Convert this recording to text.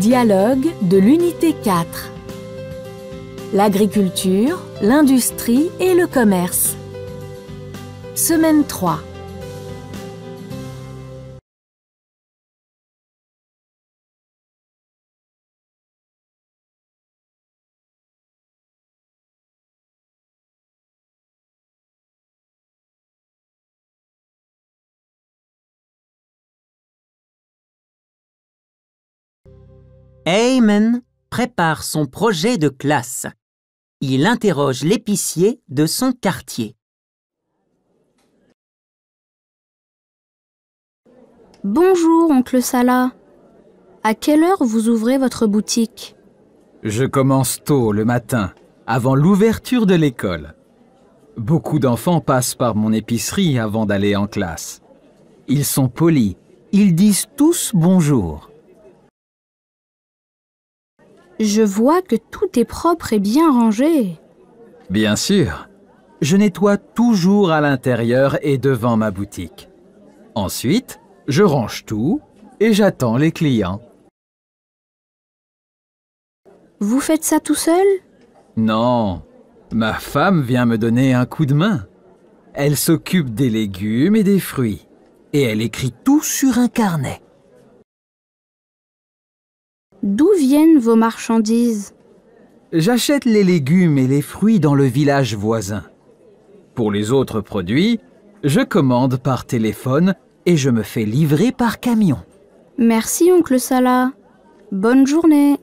Dialogue de l'unité 4. L'agriculture, l'industrie et le commerce. Semaine 3. Amen prépare son projet de classe. Il interroge l'épicier de son quartier. Bonjour, oncle Salah. À quelle heure vous ouvrez votre boutique Je commence tôt le matin, avant l'ouverture de l'école. Beaucoup d'enfants passent par mon épicerie avant d'aller en classe. Ils sont polis, ils disent tous bonjour. Je vois que tout est propre et bien rangé. Bien sûr. Je nettoie toujours à l'intérieur et devant ma boutique. Ensuite, je range tout et j'attends les clients. Vous faites ça tout seul Non. Ma femme vient me donner un coup de main. Elle s'occupe des légumes et des fruits. Et elle écrit tout sur un carnet. D'où viennent vos marchandises J'achète les légumes et les fruits dans le village voisin. Pour les autres produits, je commande par téléphone et je me fais livrer par camion. Merci, oncle Salah. Bonne journée.